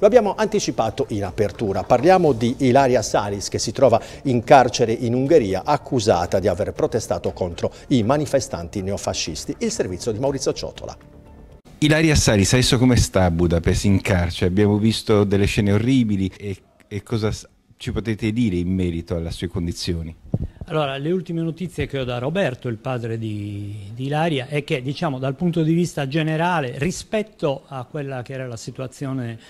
Lo abbiamo anticipato in apertura. Parliamo di Ilaria Salis che si trova in carcere in Ungheria accusata di aver protestato contro i manifestanti neofascisti. Il servizio di Maurizio Ciotola. Ilaria Salis, adesso come sta a Budapest in carcere? Abbiamo visto delle scene orribili e, e cosa ci potete dire in merito alle sue condizioni? Allora, le ultime notizie che ho da Roberto, il padre di, di, Ilaria, è che diciamo dal punto di vista generale rispetto a quella che era la situazione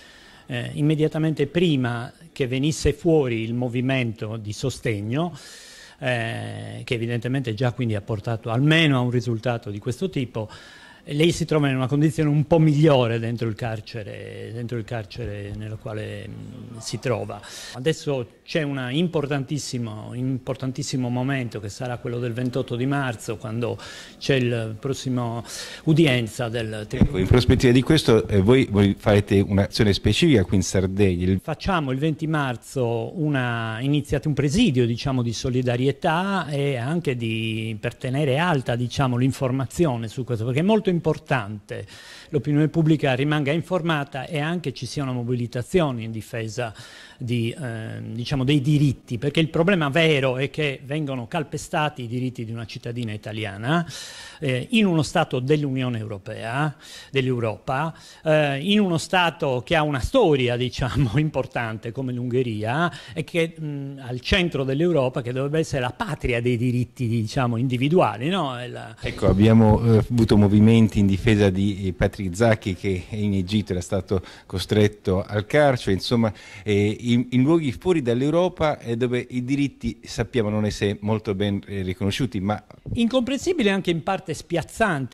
eh, immediatamente prima che venisse fuori il movimento di sostegno, eh, che evidentemente già quindi ha portato almeno a un risultato di questo tipo, lei si trova in una condizione un po' migliore dentro il carcere, dentro il carcere nel quale si trova. Adesso c'è un importantissimo, importantissimo, momento che sarà quello del 28 di marzo quando c'è la prossima udienza del ecco, Tribunale. Ecco, in prospettiva di questo eh, voi, voi farete un'azione specifica qui in Sardegna. Facciamo il 20 marzo una, iniziate un presidio diciamo, di solidarietà e anche di, per tenere alta diciamo, l'informazione su questo perché è molto importante importante l'opinione pubblica rimanga informata e anche ci siano mobilitazioni in difesa di, eh, diciamo dei diritti, perché il problema vero è che vengono calpestati i diritti di una cittadina italiana eh, in uno Stato dell'Unione Europea, dell'Europa, eh, in uno Stato che ha una storia diciamo, importante come l'Ungheria e che mh, al centro dell'Europa che dovrebbe essere la patria dei diritti diciamo, individuali. No? La... Ecco, abbiamo eh, avuto movimenti argomenti in difesa di eh, Patrick Zacchi che in Egitto era stato costretto al carcere, insomma eh, in, in, luoghi fuori dall'Europa eh, dove i diritti sappiamo non essere molto ben eh, riconosciuti. Ma... Incomprensibile e anche in parte spiazzante